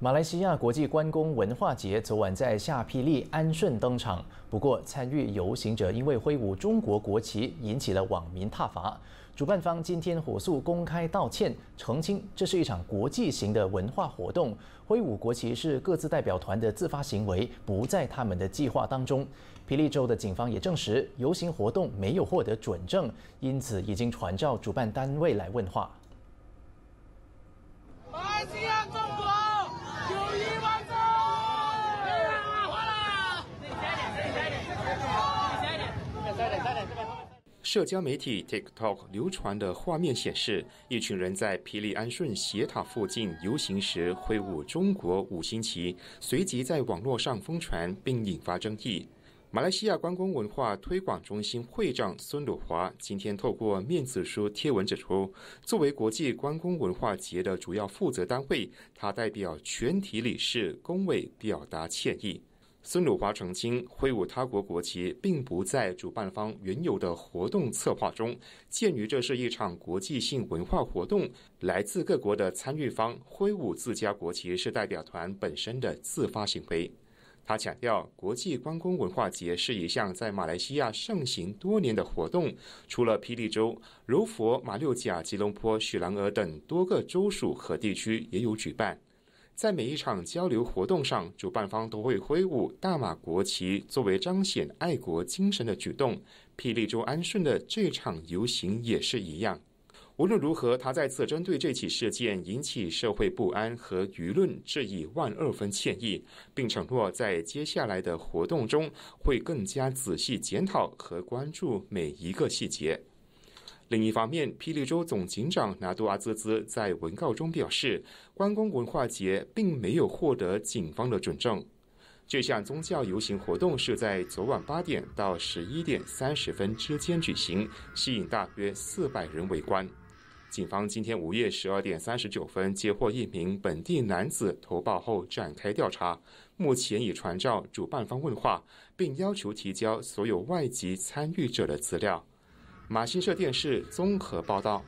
马来西亚国际关公文化节昨晚在下霹雳安顺登场，不过参与游行者因为挥舞中国国旗，引起了网民挞伐。主办方今天火速公开道歉，澄清这是一场国际型的文化活动，挥舞国旗是各自代表团的自发行为，不在他们的计划当中。霹雳州的警方也证实，游行活动没有获得准证，因此已经传召主办单位来问话。社交媒体 TikTok 流传的画面显示，一群人在皮里安顺斜塔附近游行时挥舞中国五星旗，随即在网络上疯传并引发争议。马来西亚观光文化推广中心会长孙鲁华今天透过面子书贴文指出，作为国际关公文化节的主要负责单位，他代表全体理事工委表达歉意。孙鲁华澄清，挥舞他国国旗并不在主办方原有的活动策划中。鉴于这是一场国际性文化活动，来自各国的参与方挥舞自家国旗是代表团本身的自发行为。他强调，国际观光文化节是一项在马来西亚盛行多年的活动，除了霹雳州、柔佛、马六甲、吉隆坡、雪兰莪等多个州属和地区也有举办。在每一场交流活动上，主办方都会挥舞大马国旗，作为彰显爱国精神的举动。霹雳州安顺的这场游行也是一样。无论如何，他再次针对这起事件引起社会不安和舆论，致以万二分歉意，并承诺在接下来的活动中会更加仔细检讨和关注每一个细节。另一方面，霹雳州总警长拿杜阿兹兹在文告中表示，关公文化节并没有获得警方的准证。这项宗教游行活动是在昨晚八点到十一点三十分之间举行，吸引大约四百人围观。警方今天午夜十二点三十九分接获一名本地男子投报后展开调查，目前已传召主办方问话，并要求提交所有外籍参与者的资料。马新社电视综合报道。